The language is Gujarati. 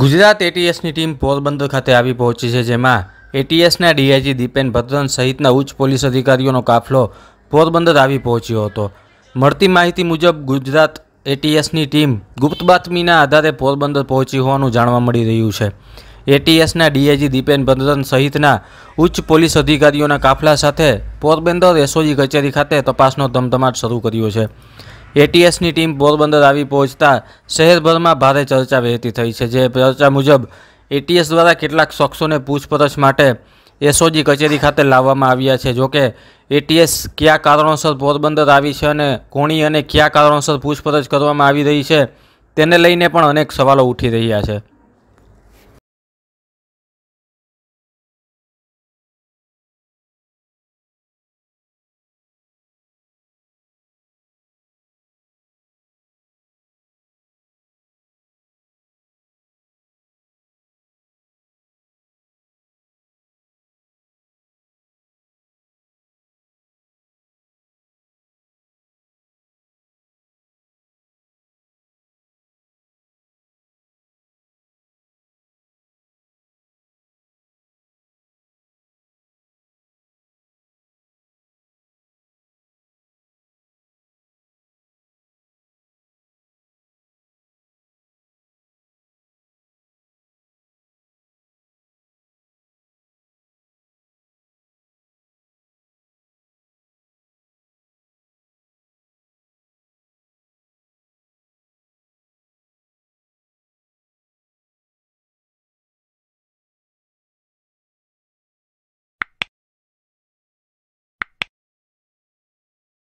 ગુજરાત એટીએસની ટીમ પોરબંદર ખાતે આવી પહોંચી છે જેમાં એટીએસના ડીઆઈજી દીપેન ભદ્રન સહિતના ઉચ્ચ પોલીસ અધિકારીઓનો કાફલો પોરબંદર આવી પહોંચ્યો હતો મળતી માહિતી મુજબ ગુજરાત એટીએસની ટીમ ગુપ્ત બાતમીના આધારે પોરબંદર પહોંચી હોવાનું જાણવા મળી રહ્યું છે એટીએસના ડીઆઈજી દીપેન ભદ્રન સહિતના ઉચ્ચ પોલીસ અધિકારીઓના કાફલા સાથે પોરબંદર એસઓજી કચેરી ખાતે તપાસનો ધમધમાટ શરૂ કર્યો છે એટીએસની ટીમ પોરબંદર આવી પહોંચતા શહેરભરમાં ભારે ચર્ચા વહેતી થઈ છે જે ચર્ચા મુજબ એટીએસ દ્વારા કેટલાક શખ્સોને પૂછપરછ માટે એસઓજી કચેરી ખાતે લાવવામાં આવ્યા છે જોકે એટીએસ કયા કારણોસર પોરબંદર આવી છે અને કોણી અને કયા કારણોસર પૂછપરછ કરવામાં આવી રહી છે તેને લઈને પણ અનેક સવાલો ઉઠી રહ્યા છે